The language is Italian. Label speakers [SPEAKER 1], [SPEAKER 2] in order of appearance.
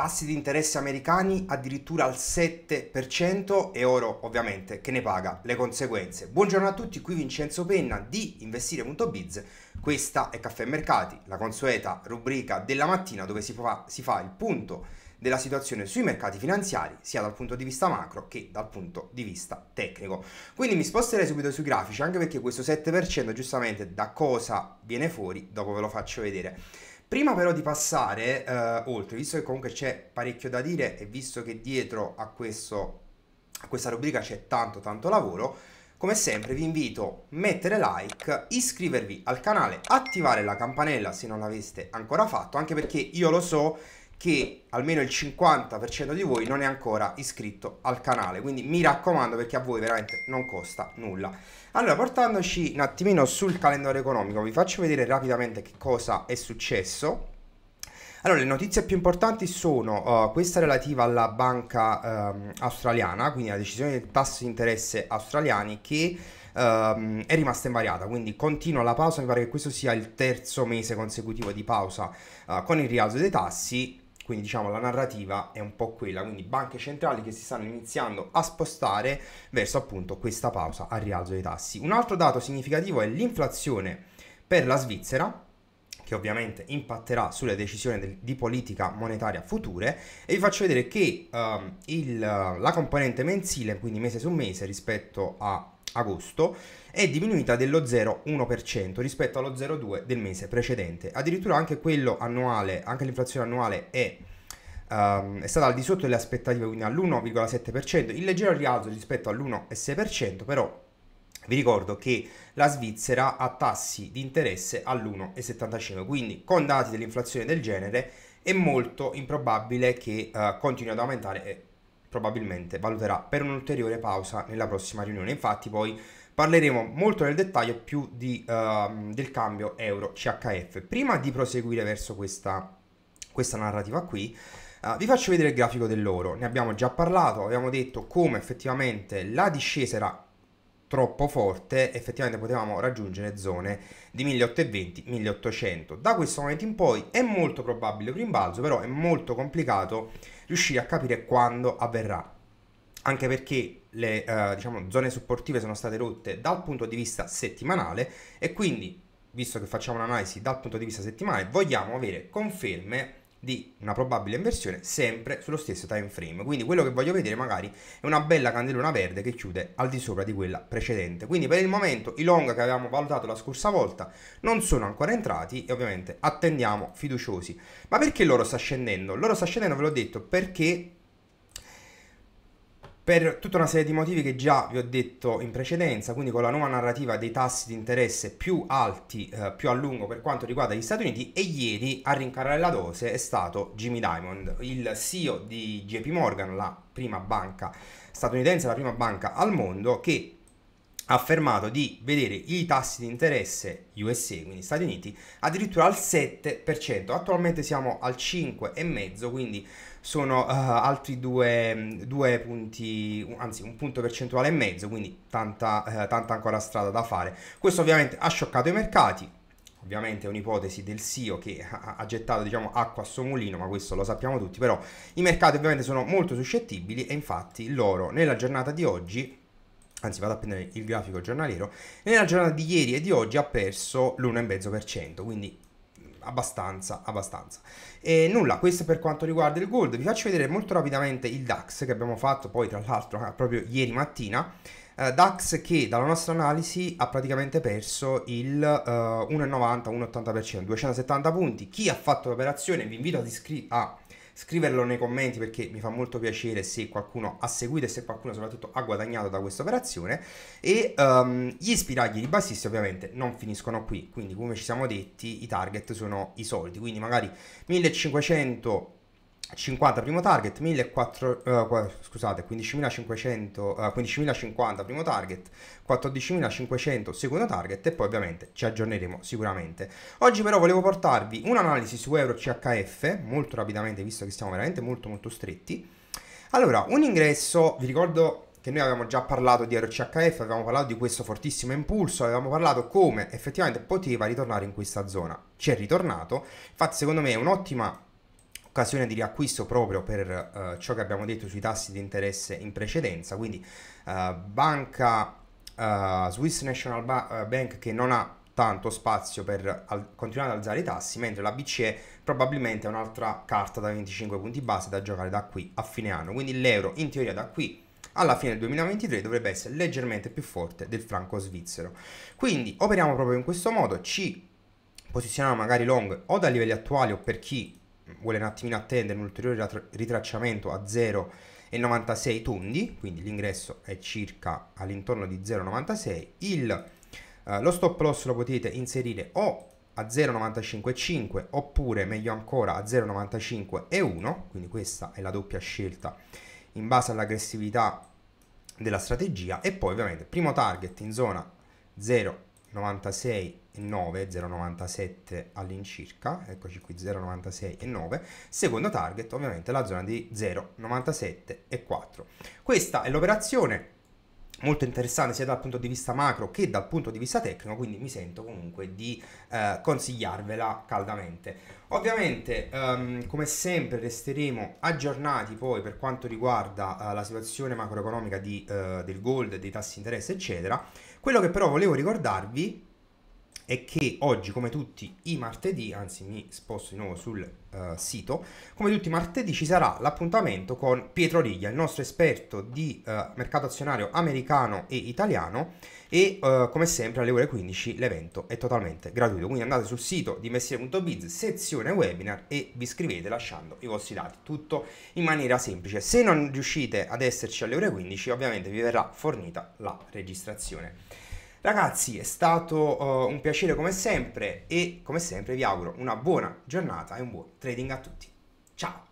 [SPEAKER 1] tassi di interesse americani addirittura al 7% e oro ovviamente che ne paga le conseguenze. Buongiorno a tutti, qui Vincenzo Penna di investire.biz, questa è Caffè Mercati, la consueta rubrica della mattina dove si fa, si fa il punto della situazione sui mercati finanziari sia dal punto di vista macro che dal punto di vista tecnico. Quindi mi sposterei subito sui grafici anche perché questo 7% giustamente da cosa viene fuori dopo ve lo faccio vedere. Prima però di passare eh, oltre, visto che comunque c'è parecchio da dire e visto che dietro a, questo, a questa rubrica c'è tanto tanto lavoro, come sempre vi invito a mettere like, iscrivervi al canale, attivare la campanella se non l'aveste ancora fatto, anche perché io lo so che almeno il 50% di voi non è ancora iscritto al canale quindi mi raccomando perché a voi veramente non costa nulla allora portandoci un attimino sul calendario economico vi faccio vedere rapidamente che cosa è successo allora, le notizie più importanti sono uh, questa relativa alla banca um, australiana, quindi la decisione del tasso di interesse australiani che um, è rimasta invariata, quindi continua la pausa, mi pare che questo sia il terzo mese consecutivo di pausa uh, con il rialzo dei tassi quindi diciamo la narrativa è un po' quella, quindi banche centrali che si stanno iniziando a spostare verso appunto questa pausa al rialzo dei tassi. Un altro dato significativo è l'inflazione per la Svizzera, che ovviamente impatterà sulle decisioni di politica monetaria future e vi faccio vedere che uh, il, la componente mensile, quindi mese su mese rispetto a agosto è diminuita dello 0,1% rispetto allo 0,2 del mese precedente. Addirittura anche quello annuale, anche l'inflazione annuale è, um, è stata al di sotto delle aspettative, quindi all'1,7%, in leggero rialzo rispetto all'1,6%, però vi ricordo che la Svizzera ha tassi di interesse all'1,75, quindi con dati dell'inflazione del genere è molto improbabile che uh, continui ad aumentare probabilmente valuterà per un'ulteriore pausa nella prossima riunione. Infatti poi parleremo molto nel dettaglio più di, uh, del cambio euro-CHF. Prima di proseguire verso questa, questa narrativa qui, uh, vi faccio vedere il grafico dell'oro. Ne abbiamo già parlato, abbiamo detto come effettivamente la discesa era troppo forte, effettivamente potevamo raggiungere zone di 1820-1800. Da questo momento in poi è molto probabile un rimbalzo, però è molto complicato riuscire a capire quando avverrà. Anche perché le eh, diciamo, zone supportive sono state rotte dal punto di vista settimanale e quindi, visto che facciamo un'analisi dal punto di vista settimanale, vogliamo avere conferme di una probabile inversione sempre sullo stesso time frame quindi quello che voglio vedere magari è una bella candelona verde che chiude al di sopra di quella precedente quindi per il momento i long che avevamo valutato la scorsa volta non sono ancora entrati e ovviamente attendiamo fiduciosi ma perché loro sta scendendo? loro sta scendendo ve l'ho detto perché per tutta una serie di motivi che già vi ho detto in precedenza, quindi con la nuova narrativa dei tassi di interesse più alti, eh, più a lungo per quanto riguarda gli Stati Uniti e ieri a rincarare la dose è stato Jimmy Diamond, il CEO di JP Morgan, la prima banca statunitense, la prima banca al mondo che ha affermato di vedere i tassi di interesse USA, quindi Stati Uniti, addirittura al 7%. Attualmente siamo al 5,5%, quindi sono uh, altri due, due, punti, anzi un punto percentuale e mezzo, quindi tanta, uh, tanta ancora strada da fare. Questo ovviamente ha scioccato i mercati, ovviamente è un'ipotesi del CEO che ha gettato diciamo, acqua a suo mulino, ma questo lo sappiamo tutti, però i mercati ovviamente sono molto suscettibili e infatti l'oro nella giornata di oggi anzi vado a prendere il grafico giornaliero, nella giornata di ieri e di oggi ha perso l'1,5%, quindi abbastanza, abbastanza. E nulla, questo per quanto riguarda il gold, vi faccio vedere molto rapidamente il DAX che abbiamo fatto poi tra l'altro eh, proprio ieri mattina, eh, DAX che dalla nostra analisi ha praticamente perso il eh, 1,90-1,80%, 270 punti, chi ha fatto l'operazione vi invito a, iscri- a scriverlo nei commenti perché mi fa molto piacere se qualcuno ha seguito e se qualcuno soprattutto ha guadagnato da questa operazione e um, gli spiragli ribassisti ovviamente non finiscono qui quindi come ci siamo detti i target sono i soldi quindi magari 1500 50 primo target, 14, uh, eh, scusate, 15.500, uh, 15.050 primo target, 14.500 secondo target e poi ovviamente ci aggiorneremo sicuramente. Oggi però volevo portarvi un'analisi su Euro CHF, molto rapidamente visto che siamo veramente molto molto stretti. Allora, un ingresso, vi ricordo che noi avevamo già parlato di Euro CHF, avevamo parlato di questo fortissimo impulso, avevamo parlato come effettivamente poteva ritornare in questa zona. Ci è ritornato, infatti secondo me è un'ottima occasione di riacquisto proprio per eh, ciò che abbiamo detto sui tassi di interesse in precedenza, quindi eh, banca eh, Swiss National ba- Bank che non ha tanto spazio per al- continuare ad alzare i tassi, mentre la BCE probabilmente è un'altra carta da 25 punti base da giocare da qui a fine anno. Quindi l'euro in teoria da qui alla fine del 2023 dovrebbe essere leggermente più forte del franco svizzero. Quindi operiamo proprio in questo modo, ci posizioniamo magari long o dai livelli attuali o per chi vuole un attimino attendere un ulteriore ritracciamento a 0,96 tondi, quindi l'ingresso è circa all'intorno di 0,96. Il, eh, lo stop loss lo potete inserire o a 0,95,5 oppure meglio ancora a 0,95,1, quindi questa è la doppia scelta in base all'aggressività della strategia e poi ovviamente primo target in zona 0 0,96,9, 0,97 all'incirca, eccoci qui 0,96,9, secondo target ovviamente la zona di 0,97,4. Questa è l'operazione molto interessante sia dal punto di vista macro che dal punto di vista tecnico, quindi mi sento comunque di eh, consigliarvela caldamente. Ovviamente, um, come sempre, resteremo aggiornati poi per quanto riguarda uh, la situazione macroeconomica di, uh, del gold, dei tassi di interesse, eccetera. Quello che però volevo ricordarvi è che oggi, come tutti i martedì, anzi mi sposto di nuovo sul uh, sito, come tutti i martedì ci sarà l'appuntamento con Pietro Riglia, il nostro esperto di uh, mercato azionario americano e italiano e uh, come sempre alle ore 15 l'evento è totalmente gratuito, quindi andate sul sito di mestiere.biz, sezione webinar e vi iscrivete lasciando i vostri dati, tutto in maniera semplice. Se non riuscite ad esserci alle ore 15 ovviamente vi verrà fornita la registrazione. Ragazzi, è stato uh, un piacere come sempre e come sempre vi auguro una buona giornata e un buon trading a tutti. Ciao!